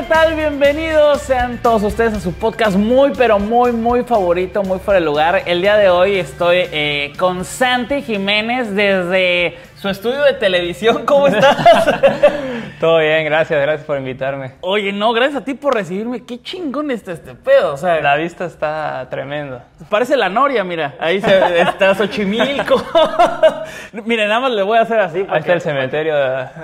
¿qué tal? Bienvenidos sean todos ustedes a su podcast muy, pero muy, muy favorito, muy fuera de lugar. El día de hoy estoy eh, con Santi Jiménez desde su estudio de televisión, ¿cómo estás? Todo bien, gracias, gracias por invitarme. Oye, no, gracias a ti por recibirme. Qué chingón está este pedo, o sea. La vista está tremenda. Parece la Noria, mira. Ahí está Xochimilco. Mire, nada más le voy a hacer así. Ahí está el cementerio.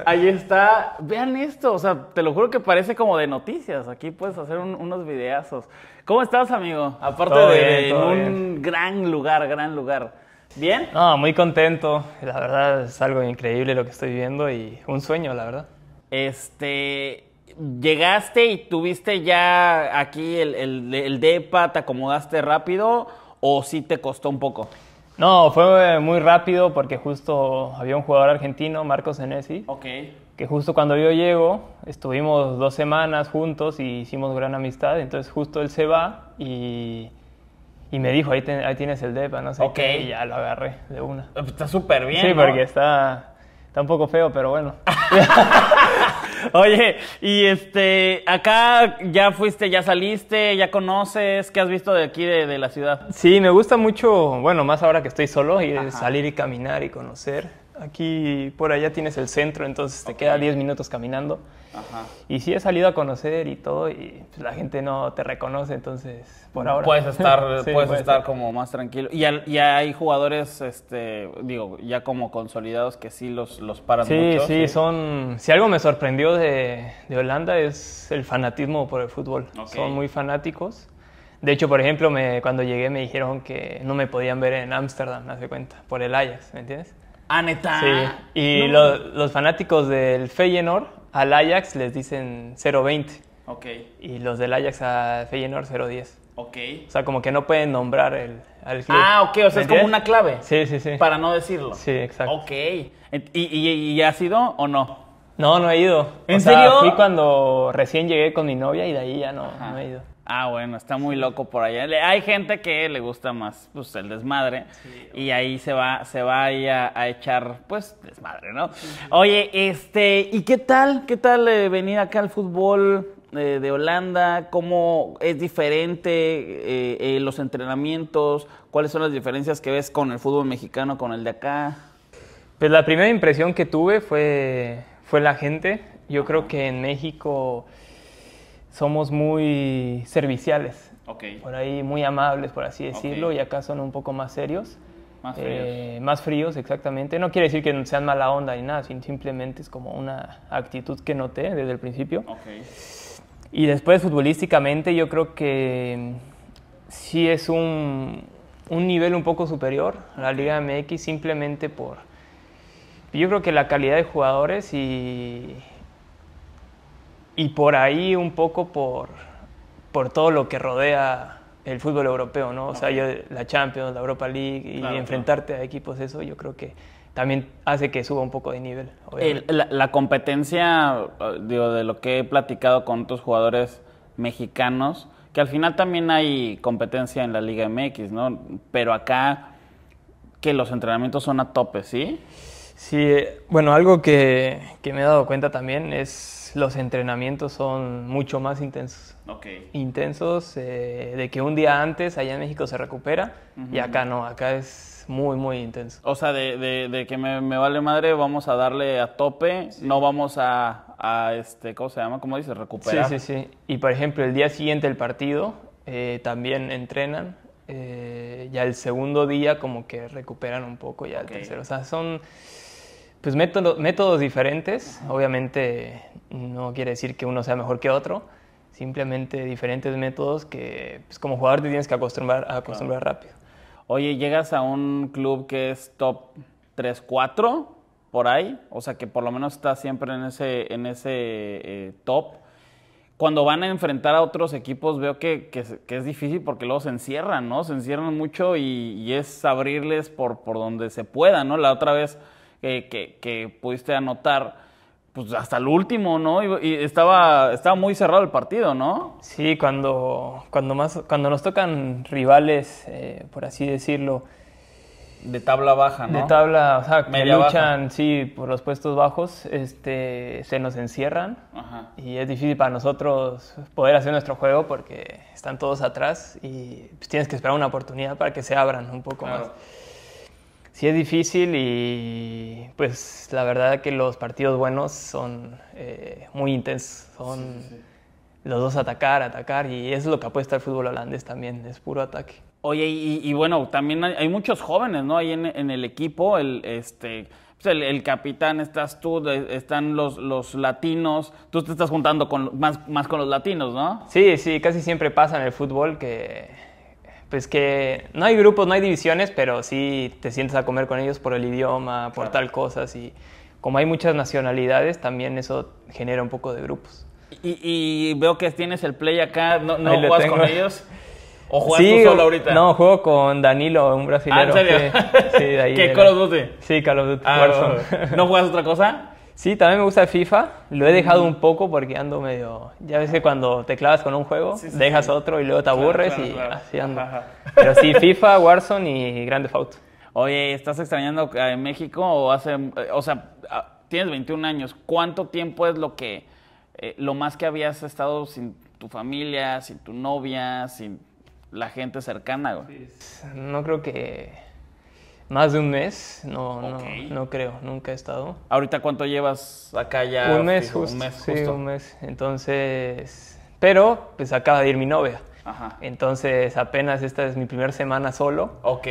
Allí Ahí está. Vean esto, o sea, te lo juro que parece como de noticias. Aquí puedes hacer unos videazos. ¿Cómo estás, amigo? Aparte de en un gran lugar, gran lugar. ¿Bien? No, muy contento. La verdad es algo increíble lo que estoy viviendo y un sueño, la verdad. Este, llegaste y tuviste ya aquí el, el, DEPA, te acomodaste rápido o sí te costó un poco? No, fue muy rápido porque justo había un jugador argentino, Marcos Senesi, Ok. que justo cuando yo llego estuvimos dos semanas juntos y hicimos gran amistad, entonces justo él se va y y me dijo, ahí, tienes el DEPA, no sé y ya lo agarré de una. Pues, está súper bien. Sí, porque está, un poco feo, pero bueno. Oye, y este, acá ya fuiste, ya saliste, ya conoces, ¿qué has visto de aquí, de, la ciudad? Sí, me gusta mucho, bueno, más ahora que estoy solo, y salir y caminar y conocer aquí por allá tienes el centro, entonces te queda 10 minutos caminando. Y si he salido a conocer y todo, y pues, la gente no te reconoce, entonces por ahora. Puedes estar, puedes estar como más tranquilo. Y, hay jugadores, este, digo, ya como consolidados que sí los, los paran sí, mucho. Sí, son. Si algo me sorprendió de, Holanda es el fanatismo por el fútbol. Son muy fanáticos. De hecho, por ejemplo, me, cuando llegué me dijeron que no me podían ver en Ámsterdam, hace cuenta, por el Ajax, ¿me entiendes? Aneta ah, Y los, fanáticos del Feyenoord al Ajax les dicen 020 Ok. Y los del Ajax a Feyenoord 0.10. Ok. O sea, como que no pueden nombrar el, al club. Ah, ok, o sea, es como una clave. Sí, sí, sí. Para no decirlo. Sí, exacto. Ok. ¿Y, y, ha has ido o no? No, no he ido. ¿En Fui cuando recién llegué con mi novia y de ahí ya no he ido. Ah, bueno, está muy loco por allá. Hay gente que le gusta más pues, el desmadre y ahí se va, se va a, echar, pues, desmadre, ¿no? Oye, este, ¿y qué tal? ¿Qué tal eh, venir acá al fútbol eh, de Holanda? ¿Cómo es diferente eh, los entrenamientos? ¿Cuáles son las diferencias que ves con el fútbol mexicano, con el de acá? Pues la primera impresión que tuve fue, fue la gente. Yo creo que en México somos muy serviciales. Okay. Por ahí muy amables, por así decirlo, y acá son un poco más serios. Eh, más fríos. exactamente. No quiere decir que sean mala onda y nada, simplemente es como una actitud que noté desde el principio. Y después futbolísticamente yo creo que sí es un, un nivel un poco superior a la Liga MX simplemente por... Yo creo que la calidad de jugadores y y por ahí un poco por, por todo lo que rodea el fútbol europeo, ¿no? O sea, yo, la Champions, la Europa League y enfrentarte a equipos, eso yo creo que también hace que suba un poco de nivel. la, competencia, uh, digo, de lo que he platicado con otros jugadores mexicanos, que al final también hay competencia en la Liga MX, ¿no? Pero acá que los entrenamientos son a tope, ¿sí? sí Sí, eh, bueno, algo que, me he dado cuenta también es los entrenamientos son mucho más intensos. Ok. Intensos, eh, de que un día antes allá en México se recupera y acá no, acá es muy, muy intenso. O sea, de, de, que me, vale madre, vamos a darle a tope, no vamos a, a, este, ¿cómo se llama? ¿Cómo dice? Recuperar. Sí, sí, sí. Y por ejemplo, el día siguiente el partido eh, también entrenan. Eh, ya el segundo día como que recuperan un poco ya el tercero. O sea, son pues métodos diferentes, obviamente no quiere decir que uno sea mejor que otro, simplemente diferentes métodos que pues, como jugador te tienes que acostumbrar, rápido. Oye, llegas a un club que es top 3, 4 por ahí, o sea que por lo menos está siempre en ese, en ese eh, top. Cuando van a enfrentar a otros equipos veo que, es difícil porque luego se encierran, ¿no? Se encierran mucho y, y es abrirles por, por donde se pueda, ¿no? La otra vez que, pudiste anotar pues hasta el último, ¿no? Y, estaba, estaba muy cerrado el partido, ¿no? Sí, cuando, cuando, más, cuando nos tocan rivales, eh, por así decirlo, de tabla baja, ¿no? De tabla, o sea, que luchan, sí, por los puestos bajos, este, se nos encierran y es difícil para nosotros poder hacer nuestro juego porque están todos atrás y pues, tienes que esperar una oportunidad para que se abran un poco más sí es difícil y pues la verdad que los partidos buenos son eh, muy intensos, son los dos atacar, atacar y eso es lo que apuesta el fútbol holandés también, es puro ataque. Oye, y, bueno, también hay, muchos jóvenes, ¿no? Ahí en, el equipo, el, este, pues el, capitán estás tú, están los, los latinos, tú te estás juntando con, más con los latinos, ¿no? Sí, sí, casi siempre pasa en el fútbol que pues que no hay grupos, no hay divisiones, pero sí te sientes a comer con ellos por el idioma, por tal cosas y como hay muchas nacionalidades, también eso genera un poco de grupos. Y, veo que tienes el play acá, ¿no, juegas con ellos? ¿O juegas sí, solo ahorita? No, juego con Danilo, un brasileño. Ah, que, sí, de ahí ¿Qué, de Call of Duty? Sí, Call of Duty, ah, ¿No juegas otra cosa? Sí, también me gusta el FIFA. Lo he dejado un poco porque ando medio. Ya ves que cuando te clavas con un juego, dejas otro y luego te aburres y así ando. Pero sí, FIFA, Warzone y Grande Auto. Oye, ¿estás extrañando en México o hace. O sea, ah, tienes 21 años. ¿Cuánto tiempo es lo que. Eh, lo más que habías estado sin tu familia, sin tu novia, sin la gente cercana, No creo que más de un mes, no, no, creo, nunca he estado. ¿Ahorita cuánto llevas acá ya? Un mes, justo, un mes un mes. Entonces, pero pues acaba de ir mi novia. Entonces, apenas esta es mi primera semana solo. Ok.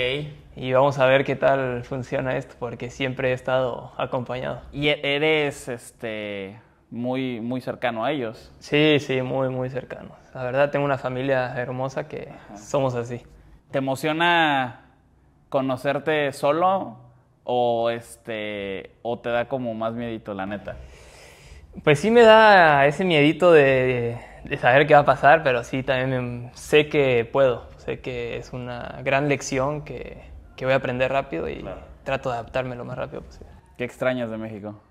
Y vamos a ver qué tal funciona esto, porque siempre he estado acompañado. ¿Y e, eres este, muy, muy cercano a ellos? Sí, sí, muy, muy cercano. La verdad, tengo una familia hermosa que somos así. ¿Te emociona conocerte solo o este o te da como más miedito, la neta? Pues sí me da ese miedito de, saber qué va a pasar, pero sí también sé que puedo, sé que es una gran lección que, voy a aprender rápido y trato de adaptarme lo más rápido posible. ¿Qué extrañas de México?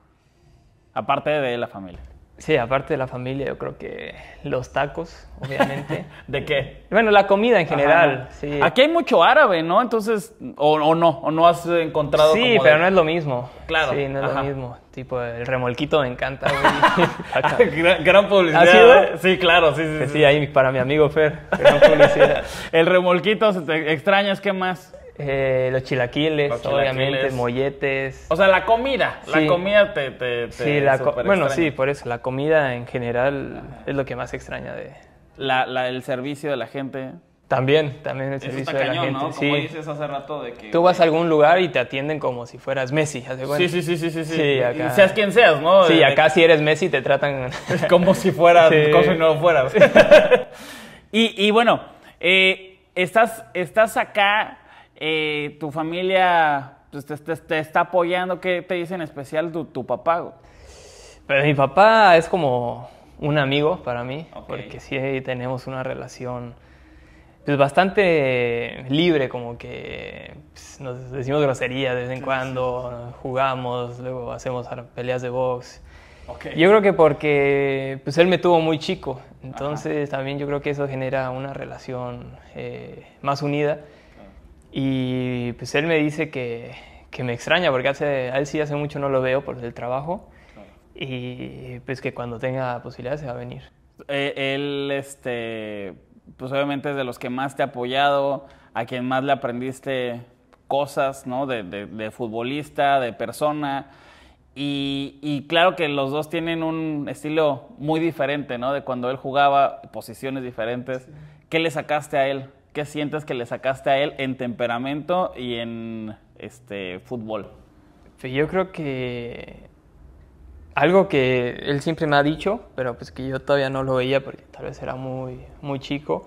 Aparte de la familia. Sí, aparte de la familia, yo creo que los tacos, obviamente. ¿De qué? Bueno, la comida en general. Sí. Aquí hay mucho árabe, ¿no? Entonces, o, o, no, o no has encontrado. Sí, pero no es lo mismo. Claro. Sí, no es lo mismo. Tipo, el remolquito me encanta, gran, publicidad. Sí, claro, sí, sí, sí. ahí para mi amigo Fer, gran publicidad. el remolquito, extrañas qué más? Eh, los chilaquiles, obviamente, molletes. O sea, la comida, la comida te... te, bueno, sí, por eso, la comida en general es lo que más extraña de... el servicio de la gente. También, también el servicio de la gente. ¿no? Como dices hace rato Tú vas a algún lugar y te atienden como si fueras Messi, sí, sí, sí, sí, sí, Seas quien seas, ¿no? Sí, eh, acá si eres Messi te tratan... como si fueras Como si no fueras. y, bueno, eh, estás, estás acá eh, tu familia pues, te, está apoyando, ¿qué te dice en especial tu, tu papá? pero pues, mi papá es como un amigo para mí, porque sí tenemos una relación pues bastante libre, como que pues, nos decimos groserías de vez en cuando, jugamos, luego hacemos peleas de box. Yo creo que porque pues él me tuvo muy chico, entonces también yo creo que eso genera una relación eh, más unida y pues él me dice que, me extraña porque hace, a él sí hace mucho no lo veo por el trabajo y pues que cuando tenga posibilidades se va a venir. E, él, este, pues obviamente es de los que más te ha apoyado, a quien más le aprendiste cosas, ¿no? De, futbolista, de persona. Y, claro que los dos tienen un estilo muy diferente, ¿no? De cuando él jugaba, posiciones diferentes. ¿Qué le sacaste a él? ¿qué sientes que le sacaste a él en temperamento y en este fútbol? Pues yo creo que algo que él siempre me ha dicho, pero pues que yo todavía no lo veía porque tal vez era muy, muy chico,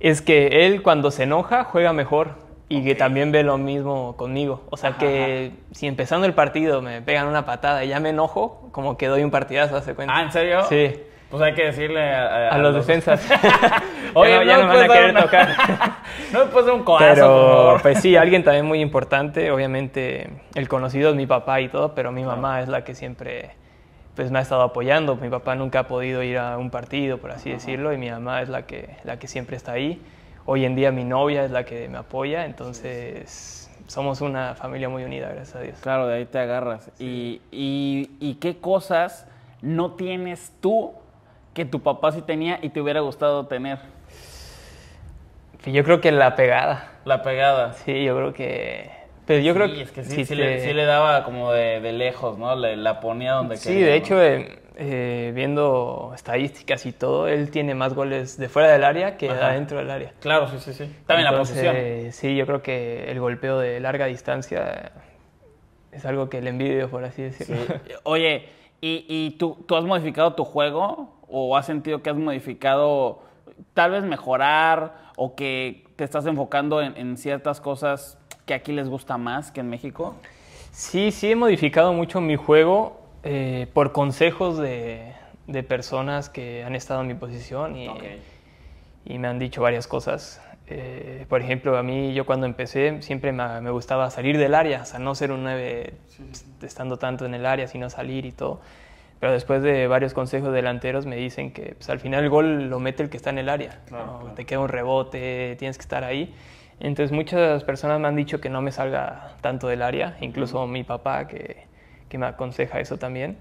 es que él cuando se enoja juega mejor y que también ve lo mismo conmigo. O sea que si empezando el partido me pegan una patada y ya me enojo, como que doy un partidazo, ¿se cuenta? ¿Ah, en serio? Sí. Pues hay que decirle a, los, defensas. Oye, no, ya me van a querer tocar. no me puedes un coazo. Pero, pues sí, alguien también muy importante. Obviamente, el conocido es mi papá y todo, pero mi mamá es la que siempre pues me ha estado apoyando. Mi papá nunca ha podido ir a un partido, por así decirlo, y mi mamá es la que, la que siempre está ahí. Hoy en día mi novia es la que me apoya, entonces somos una familia muy unida, gracias a Dios. Claro, de ahí te agarras. y, qué cosas no tienes tú que tu papá sí tenía y te hubiera gustado tener? Yo creo que la pegada. La pegada. Sí, yo creo que. Pero pues, yo sí, creo que. Es que sí, sí, le, daba como de, lejos, ¿no? Le, la ponía donde quería. Sí, de hecho, eh, eh, viendo estadísticas y todo, él tiene más goles de fuera del área que adentro del área. Claro, sí, sí, sí. También la posición. sí, yo creo que el golpeo de larga distancia es algo que le envidio, por así decirlo. Oye, ¿y, tú, tú has modificado tu juego? o has sentido que has modificado, tal vez mejorar o que te estás enfocando en, ciertas cosas que aquí les gusta más que en México? Sí, sí he modificado mucho mi juego eh, por consejos de, personas que han estado en mi posición y, me han dicho varias cosas. Eh, por ejemplo, a mí yo cuando empecé siempre me, me, gustaba salir del área, o sea, no ser un 9 estando tanto en el área, sino salir y todo. Pero después de varios consejos delanteros me dicen que pues, al final el gol lo mete el que está en el área. Ah, Te queda un rebote, tienes que estar ahí. Entonces muchas personas me han dicho que no me salga tanto del área, incluso mi papá que, me aconseja eso también.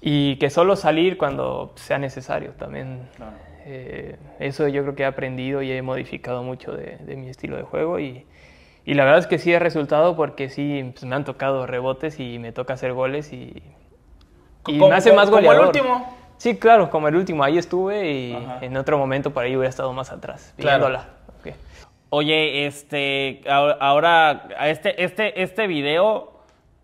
Y que solo salir cuando sea necesario también. Eh, eso yo creo que he aprendido y he modificado mucho de, mi estilo de juego y, la verdad es que sí ha resultado porque sí pues, me han tocado rebotes y me toca hacer goles y y como, más goleador. el último. Sí, claro, como el último. Ahí estuve y en otro momento por ahí hubiera estado más atrás, Claro. Okay. Oye, este, ahora, este, este, este video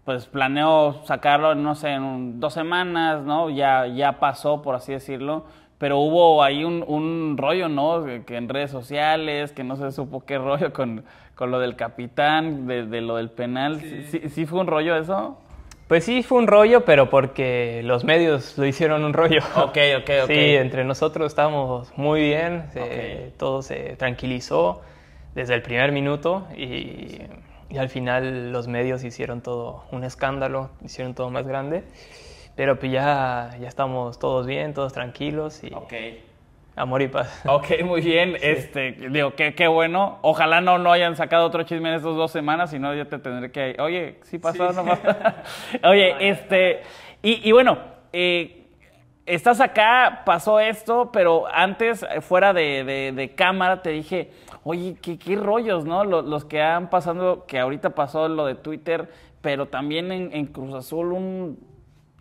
pues planeo sacarlo, no sé, en dos semanas, ¿no? Ya, ya pasó, por así decirlo. Pero hubo ahí un, un rollo, ¿no? Que, en redes sociales, que no se supo qué rollo con, con lo del capitán, de, lo del penal. ¿Sí, ¿Sí, fue un rollo eso? Pues sí, fue un rollo, pero porque los medios lo hicieron un rollo. Ok, ok, ok. Sí, entre nosotros estábamos muy bien, todo se tranquilizó desde el primer minuto y, al final los medios hicieron todo un escándalo, hicieron todo más grande, pero pues ya, ya estamos todos bien, todos tranquilos y... Okay. Amor y paz. Ok, muy bien. Este, digo, qué, qué bueno. Ojalá no, no hayan sacado otro chisme en estas dos semanas, sino ya te tendré que. Oye, sí pasó, no Oye, este. Y, y bueno, eh, estás acá, pasó esto, pero antes, eh, fuera de, cámara, te dije, oye, qué, qué rollos, ¿no? Los, los, que han pasado, que ahorita pasó lo de Twitter, pero también en, en Cruz Azul un.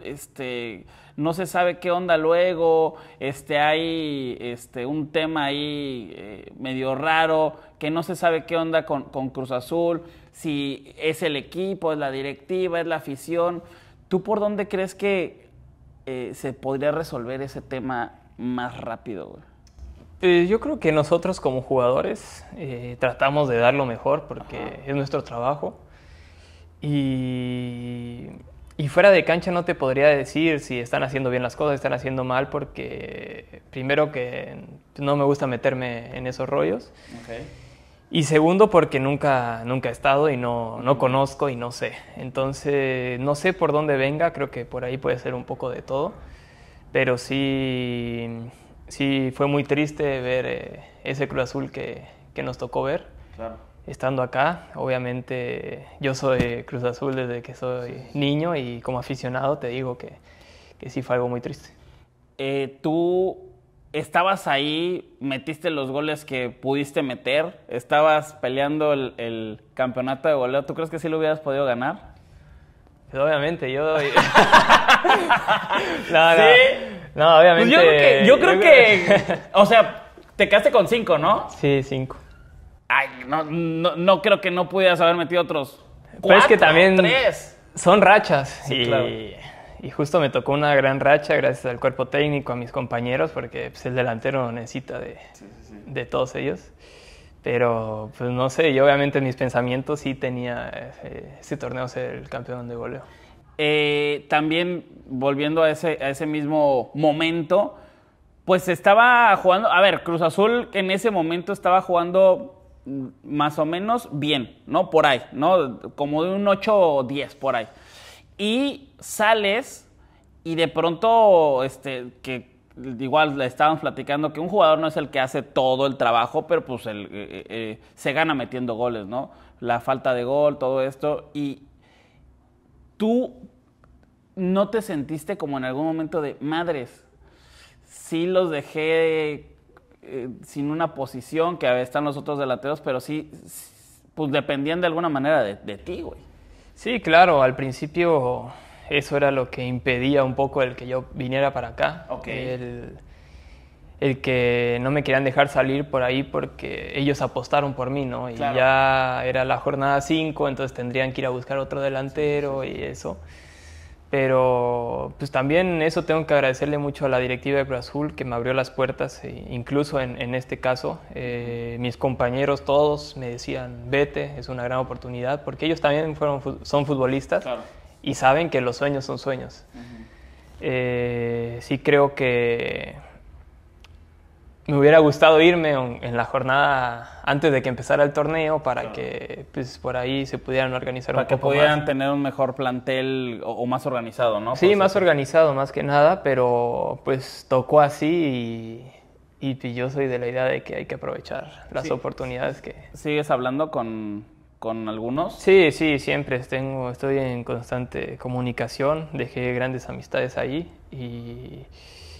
Este no se sabe qué onda luego, este, hay este, un tema ahí eh, medio raro, que no se sabe qué onda con, Cruz Azul, si es el equipo, es la directiva, es la afición. ¿Tú por dónde crees que eh, se podría resolver ese tema más rápido? Eh, yo creo que nosotros como jugadores tratamos de dar lo mejor porque es nuestro trabajo. Y y fuera de cancha no te podría decir si están haciendo bien las cosas, están haciendo mal, porque primero que no me gusta meterme en esos rollos. Y segundo porque nunca, nunca he estado y no, no conozco y no sé. Entonces no sé por dónde venga, creo que por ahí puede ser un poco de todo. Pero sí, sí fue muy triste ver eh, ese Cruz Azul que, que nos tocó ver. Claro estando acá. Obviamente yo soy Cruz Azul desde que soy niño y como aficionado te digo que, que sí fue algo muy triste. Eh, tú estabas ahí, metiste los goles que pudiste meter, estabas peleando el, campeonato de goleo. ¿Tú crees que sí lo hubieras podido ganar? Pues obviamente, yo... no, no. ¿Sí? no, obviamente... Pues yo creo que, que o sea, te quedaste con cinco, ¿no? Sí, cinco. Ay, no, no, creo que no pudieras haber metido otros. Pues que también son rachas. y, y justo me tocó una gran racha gracias al cuerpo técnico, a mis compañeros, porque pues, el delantero necesita de, todos ellos. Pero, pues no sé, yo obviamente en mis pensamientos sí tenía eh, ese torneo ser el campeón de goleo. Eh, también, volviendo a ese, a ese mismo momento, pues estaba jugando, a ver, Cruz Azul en ese momento estaba jugando más o menos bien, ¿no? Por ahí, ¿no? Como de un 8 o 10 por ahí. Y sales y de pronto, este, que igual le estábamos platicando que un jugador no es el que hace todo el trabajo, pero pues eh, eh, eh, se gana metiendo goles, ¿no? La falta de gol, todo esto. Y tú no te sentiste como en algún momento de madres. Sí los dejé eh, sin una posición que están los otros delanteros, pero sí, pues dependían de alguna manera de, de ti, güey. Sí, claro, al principio eso era lo que impedía un poco el que yo viniera para acá. El, el, que no me querían dejar salir por ahí porque ellos apostaron por mí, ¿no? Y ya era la jornada 5, entonces tendrían que ir a buscar otro delantero y eso. Pero pues también eso tengo que agradecerle mucho a la directiva de Cruz que me abrió las puertas, e incluso en, este caso. Eh, mis compañeros todos me decían, vete, es una gran oportunidad, porque ellos también fueron, son futbolistas y saben que los sueños son sueños. Eh, sí creo que me hubiera gustado irme en la jornada antes de que empezara el torneo para que pues, por ahí se pudieran organizar para un poco Para que pudieran tener un mejor plantel o, más organizado, ¿no? Sí, más organizado más que nada, pero pues tocó así y, y, pues, yo soy de la idea de que hay que aprovechar las oportunidades que... ¿Sigues hablando con, con algunos? Sí, sí, siempre tengo, estoy en constante comunicación, dejé grandes amistades ahí y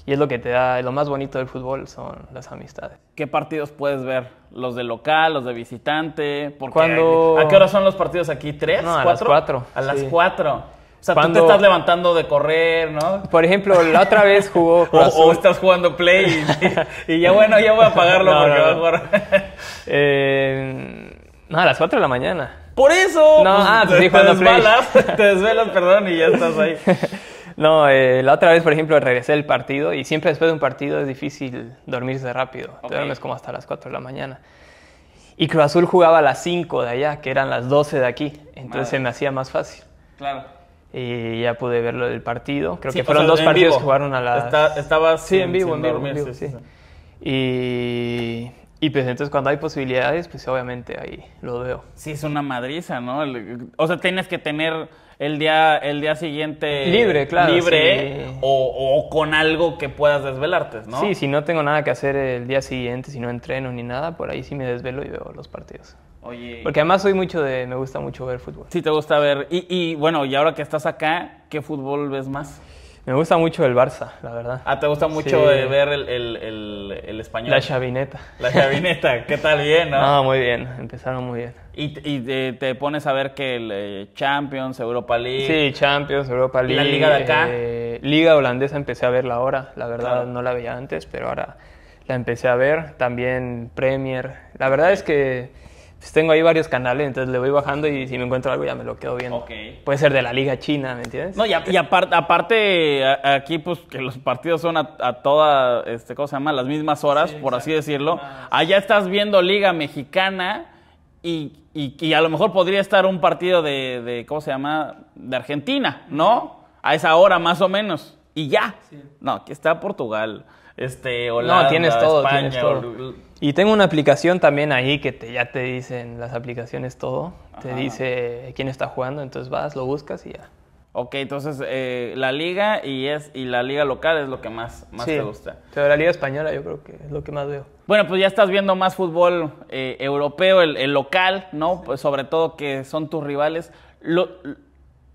y es lo que te da, lo más bonito del fútbol son las amistades. ¿Qué partidos puedes ver? ¿Los de local, los de visitante? Porque ¿A qué hora son los partidos aquí? ¿Tres? No, a las cuatro. A las cuatro. O sea, tú te estás levantando de correr, ¿no? Por ejemplo, la otra vez jugó. o, estás jugando play y, ya bueno, ya voy a apagarlo porque a jugar. Eh, no, a las cuatro de la mañana. Por eso. No, pues, ah, sí, te, desvelas, te desvelas, perdón, y ya estás ahí. No, eh, la otra vez, por ejemplo, regresé del partido y siempre después de un partido es difícil dormirse rápido. Te duermes como hasta las 4 de la mañana. Y Cruz Azul jugaba a las 5 de allá, que eran las 12 de aquí. Entonces se me hacía más fácil. Claro y ya pude ver del partido. Creo que fueron dos partidos que jugaron a las... Está, en vivo, en vivo. Y, y, pues entonces cuando hay posibilidades, pues obviamente ahí lo veo. Sí, es una madriza, ¿no? O sea, tienes que tener el día, el día siguiente libre, claro, libre o, con algo que puedas desvelarte, ¿no? Sí, si no tengo nada que hacer el día siguiente, si no entreno ni nada, por ahí sí me desvelo y veo los partidos. Porque además soy mucho de, me gusta mucho ver fútbol. Sí, te gusta ver. Y, y bueno, y ahora que estás acá, ¿qué fútbol ves más? Me gusta mucho el Barça, la verdad. Ah, te gusta mucho ver el, español. La chavineta. La chavineta, ¿qué tal? Bien, ¿no? Ah, muy bien, empezaron muy bien. ¿Y, y te, pones a ver que el eh, Champions, Europa League? Sí, Champions, Europa League. ¿La liga de acá? Eh, liga holandesa empecé a verla ahora, la verdad no la veía antes, pero ahora la empecé a ver. También Premier. La verdad es que tengo ahí varios canales, entonces le voy bajando y si me encuentro algo ya me lo quedo viendo. Puede ser de la Liga China, ¿me entiendes? No, y, aparte aquí pues que los partidos son a, a toda, este, ¿cómo se llama? Las mismas horas, por así decirlo. Allá estás viendo Liga Mexicana y, y, a lo mejor podría estar un partido de, de ¿cómo se llama? De Argentina, ¿no? A esa hora más o menos. Y ya. No, aquí está Portugal, este, Holanda, no, tienes todo, España, y tengo una aplicación también ahí que te, ya te dicen las aplicaciones todo. Te dice quién está jugando, entonces vas, lo buscas y ya. Ok, entonces eh, la liga y es y la liga local es lo que más, más te gusta. Pero la liga española yo creo que es lo que más veo. Bueno, pues ya estás viendo más fútbol eh, europeo, el, local, ¿no? Pues sobre todo que son tus rivales. Lo,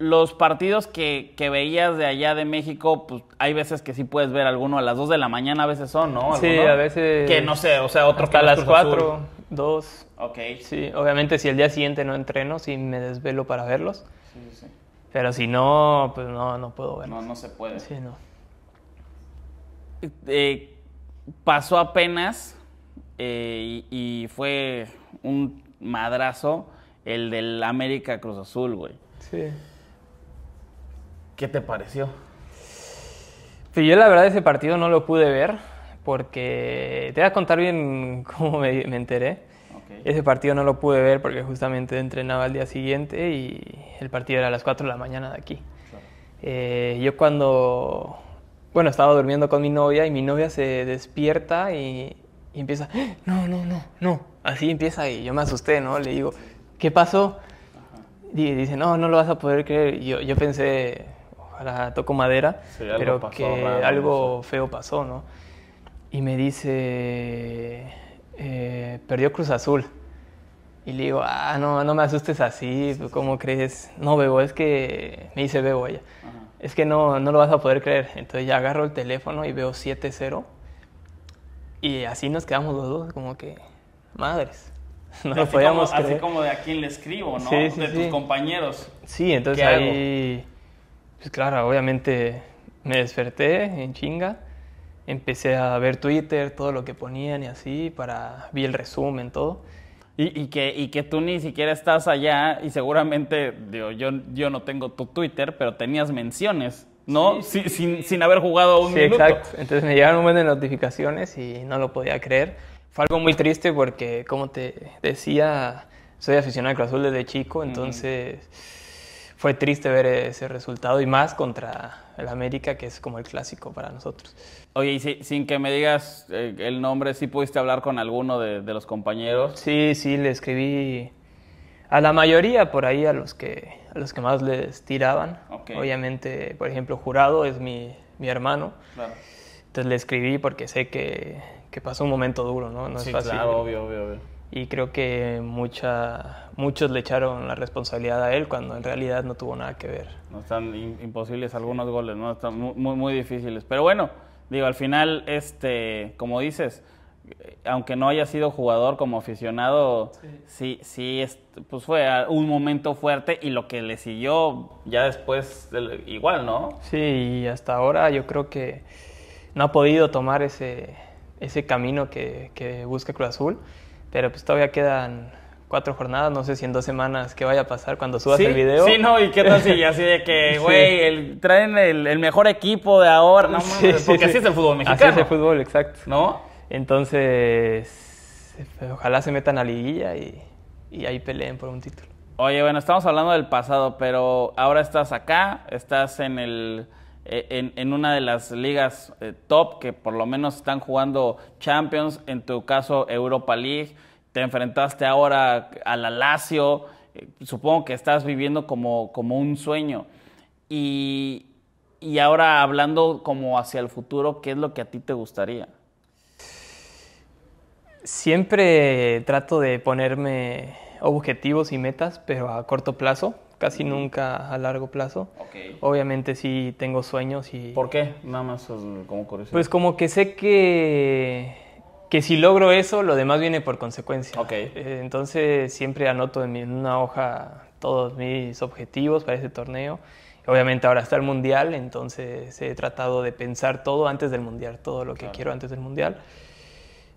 los partidos que, veías de allá de México, pues hay veces que sí puedes ver alguno a las 2 de la mañana, a veces son, ¿no? Sí, a veces. Que no sé, o sea, otro a a las 4, 2. Ok. Sí, obviamente si el día siguiente no entreno, sí me desvelo para verlos. Sí, sí, sí. Pero si no, pues no, no puedo verlos. No, no se puede. Sí, no. Eh, eh, pasó apenas eh, y, y fue un madrazo el del América Cruz Azul, güey. Sí. ¿Qué te pareció? Pues yo la verdad ese partido no lo pude ver porque te voy a contar bien cómo me, enteré. Ese partido no lo pude ver porque justamente entrenaba el día siguiente y el partido era a las 4 de la mañana de aquí. Eh, yo cuando, bueno, estaba durmiendo con mi novia y mi novia se despierta y, empieza, ¡Ah! no, no, no, no. Así empieza y yo me asusté, ¿no? Le digo, ¿qué pasó? Y dice, no, no lo vas a poder creer. Yo, yo pensé toco madera, pero que algo feo pasó, ¿no? Y me dice, eh, perdió Cruz Azul. Y le digo, ah, no, no me asustes así, ¿cómo crees? No, Bebo, es que, me dice Bebo ella, es que no, no lo vas a poder creer. Entonces ya agarro el teléfono y veo 7-0. Y así nos quedamos los dos, como que, madres. No lo podíamos creer. Así como de a quién le escribo, ¿no? de tus compañeros. Sí, entonces ahí pues claro, obviamente me desperté en chinga, empecé a ver Twitter, todo lo que ponían y así, para vi el resumen, todo. Y, que, y que tú ni siquiera estás allá y seguramente, yo, yo no tengo tu Twitter, pero tenías menciones, ¿no? sin, sin, haber jugado un minuto. Sí, exacto. Entonces me llegaron un montón de notificaciones y no lo podía creer. Fue algo muy triste porque, como te decía, soy aficionado al Cruz Azul desde chico, entonces fue triste ver ese resultado y más contra el América, que es como el clásico para nosotros. Oye, y sin que me digas eh, el nombre, ¿sí pudiste hablar con alguno de, los compañeros? Sí, sí, le escribí a la mayoría por ahí, a los que, a los que más les tiraban. Obviamente, por ejemplo, Jurado es mi, mi hermano. Entonces le escribí porque sé que, que pasó un momento duro, ¿no? No es fácil. Claro, obvio, obvio y creo que mucha, muchos le echaron la responsabilidad a él cuando en realidad no tuvo nada que ver. No están imposibles algunos goles, no están muy, muy difíciles. Pero bueno, digo, al final, este, como dices, aunque no haya sido jugador como aficionado, sí, sí, pues fue un momento fuerte y lo que le siguió ya después, igual, ¿no? Sí, y hasta ahora yo creo que no ha podido tomar ese, ese camino que busca Cruz Azul. Pero pues todavía quedan cuatro jornadas, no sé si en dos semanas qué vaya a pasar cuando subas el video. Sí, no, y qué tal si así de que, güey, el, traen el, mejor equipo de ahora, no porque así es el fútbol mexicano. Así es el fútbol, exacto. ¿No? Entonces, ojalá se metan a liguilla y, y ahí peleen por un título. Oye, bueno, estamos hablando del pasado, pero ahora estás acá, estás en el eh, en, una de las ligas eh, top que por lo menos están jugando Champions, en tu caso Europa League, te enfrentaste ahora a la Lazio, eh, supongo que estás viviendo como, como un sueño. Y, y, ahora hablando como hacia el futuro, ¿qué es lo que a ti te gustaría? Siempre trato de ponerme objetivos y metas, pero a corto plazo, casi nunca a largo plazo. Obviamente sí tengo sueños y... ¿Por qué? Nada más como curiosidad. Pues como que sé que, que si logro eso, lo demás viene por consecuencia. Eh, entonces siempre anoto en una hoja todos mis objetivos para ese torneo. Obviamente ahora está el Mundial, entonces he tratado de pensar todo antes del Mundial, todo lo que quiero antes del Mundial,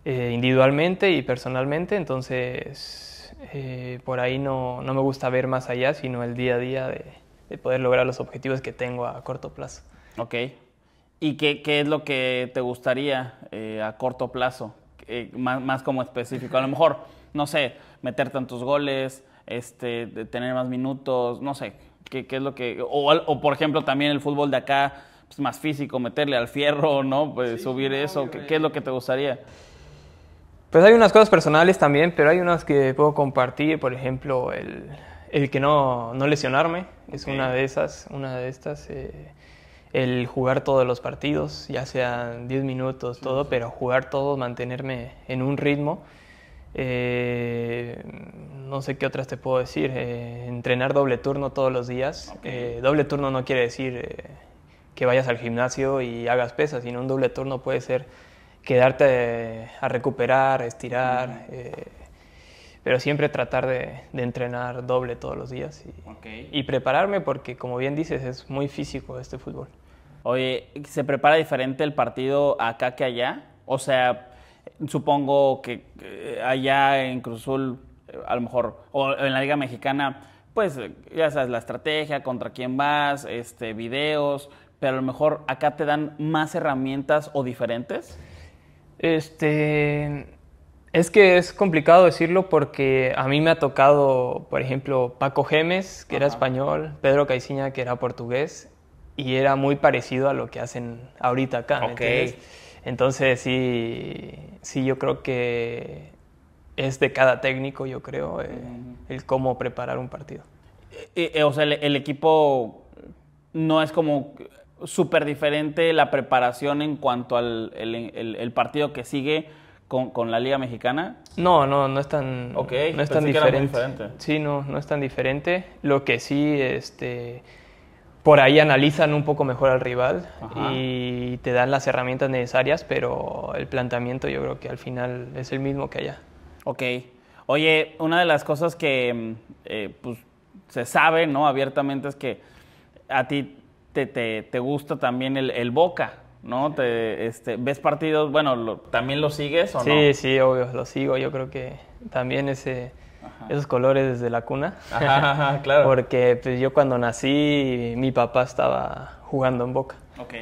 eh, individualmente y personalmente. Entonces eh, por ahí no, no, me gusta ver más allá, sino el día a día de, poder lograr los objetivos que tengo a corto plazo. Ok. ¿Y qué, qué es lo que te gustaría eh, a corto plazo? Eh, más, más, como específico. A lo mejor, no sé, meter tantos goles, este, tener más minutos, no sé. ¿Qué, qué es lo que.? O, o, por ejemplo, también el fútbol de acá, pues, más físico, meterle al fierro, ¿no? Pues, subir eso. ¿Qué es lo que te gustaría? Pues hay unas cosas personales también, pero hay unas que puedo compartir, por ejemplo, el, que no, lesionarme, es una de esas, una de estas. Eh, el jugar todos los partidos, ya sean 10 minutos, todo, pero jugar todos, mantenerme en un ritmo. Eh, no sé qué otras te puedo decir. Eh, entrenar doble turno todos los días. doble turno no quiere decir que vayas al gimnasio y hagas pesas, sino un doble turno puede ser quedarte a recuperar, estirar, eh, pero siempre tratar de, entrenar doble todos los días y, y, prepararme porque, como bien dices, es muy físico este fútbol. Oye, ¿se prepara diferente el partido acá que allá? O sea, supongo que allá en Cruzul, eh, a lo mejor, o en la Liga Mexicana, pues ya sabes, la estrategia, contra quién vas, este, videos, pero a lo mejor acá te dan más herramientas o diferentes. Este, es que es complicado decirlo porque a mí me ha tocado, por ejemplo, Paco Gemes, que era español, Pedro Caiciña, que era portugués, y era muy parecido a lo que hacen ahorita acá. Entonces, sí, sí, yo creo que es de cada técnico, yo creo, eh, el cómo preparar un partido. Eh, eh, o sea, el equipo no es como súper diferente la preparación en cuanto al el, partido que sigue con, la Liga Mexicana? No, no, no es tan, Ok, no es tan diferente. Sí, no, no es tan diferente. Lo que sí, este, por ahí analizan un poco mejor al rival y te dan las herramientas necesarias, pero el planteamiento yo creo que al final es el mismo que allá. Ok. Oye, una de las cosas que mm, eh, pues, se sabe, ¿no? Abiertamente es que a ti te, gusta también el, Boca, ¿no? Te, este, ¿Ves partidos? Bueno, ¿también lo sigues o sí, no? Sí, sí, obvio, lo sigo. Yo creo que también ese, esos colores desde la cuna. Ajá, claro. Porque pues, yo cuando nací, mi papá estaba jugando en Boca. Ok.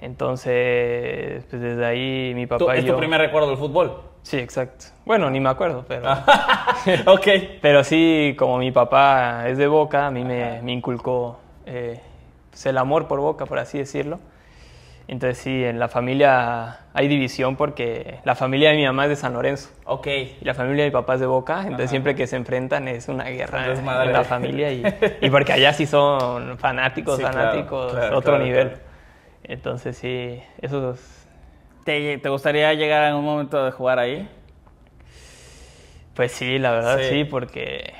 Entonces, pues desde ahí mi papá y ¿Es tu primer recuerdo del fútbol? Sí, exacto. Bueno, ni me acuerdo, pero... ok. Pero sí, como mi papá es de Boca, a mí me, inculcó... Eh, es pues, el amor por Boca, por así decirlo. Entonces sí, en la familia hay división porque la familia de mi mamá es de San Lorenzo. Ok. Y la familia de mi papá es de Boca, entonces siempre que se enfrentan es una guerra en la familia y, y, porque allá sí son fanáticos, fanáticos, otro nivel. Entonces sí, eso ¿Te, ¿Te, gustaría llegar en un momento de jugar ahí? Pues sí, la verdad sí porque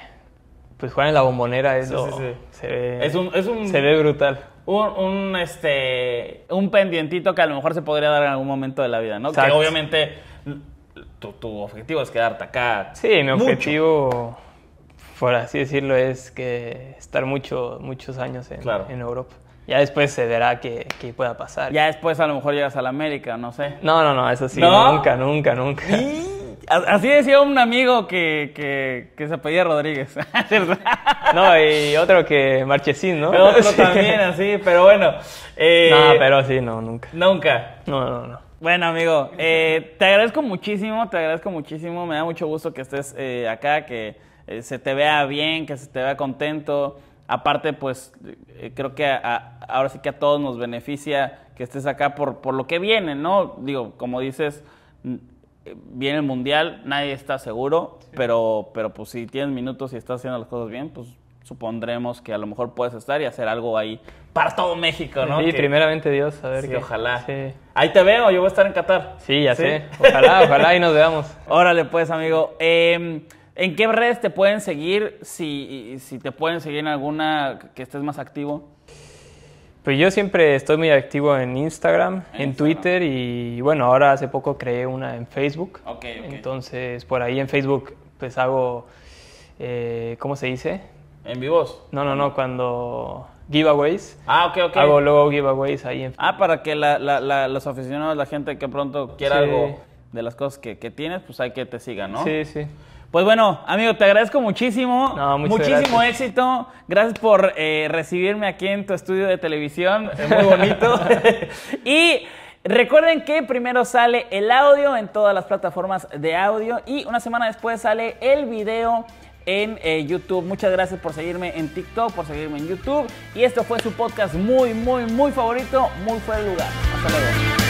pues jugar en la bombonera eso se ve se ve brutal un, un, este un pendientito que a lo mejor se podría dar en algún momento de la vida no que obviamente tu, objetivo es quedarte acá sí mi objetivo por así decirlo es que estar mucho, muchos años en, en Europa ya después se verá que, pueda pasar. Ya después a lo mejor llegas a la América, no sé. No, no, no, eso sí, nunca, nunca, nunca. Así decía un amigo que, se apellía Rodríguez. Ah, no, y otro que Marchesín, ¿no? otro también, así, pero bueno. Eh, no, pero sí, no, nunca. Nunca. No, no, no. Bueno, amigo, eh, te agradezco muchísimo, te agradezco muchísimo. Me da mucho gusto que estés eh, acá, que se te vea bien, que se te vea contento. Aparte, pues creo que ahora sí que a todos nos beneficia que estés acá por, por lo que viene, ¿no? Digo, como dices viene el mundial, nadie está seguro, pero, pero pues si tienes minutos y estás haciendo las cosas bien, pues supondremos que a lo mejor puedes estar y hacer algo ahí para todo México, ¿no? Sí, primeramente Dios, a ver que ojalá. Ahí te veo, yo voy a estar en Qatar. Sí, ya sé. Ojalá, ojalá y nos veamos. Órale, pues, amigo. Em, ¿En qué redes te pueden seguir? Si, si te pueden seguir en alguna que estés más activo. Pues yo siempre estoy muy activo en Instagram, en, Twitter y bueno, ahora hace poco creé una en Facebook. Okay, Entonces por ahí en Facebook pues hago, eh, ¿cómo se dice? ¿En vivos? No, no, no, cuando giveaways. Ah, ok, ok. Hago luego giveaways ahí en Ah, para que la, los aficionados, la gente que pronto quiera algo de las cosas que, que, tienes, pues hay que te sigan, ¿no? Sí, sí. Pues bueno, amigo, te agradezco muchísimo. muchísimo éxito. Gracias por eh, recibirme aquí en tu estudio de televisión. Es muy bonito. y recuerden que primero sale el audio en todas las plataformas de audio y una semana después sale el video en eh, YouTube. Muchas gracias por seguirme en TikTok, por seguirme en YouTube. Y esto fue su podcast muy, muy, muy favorito, muy Fuerte lugar. Hasta luego.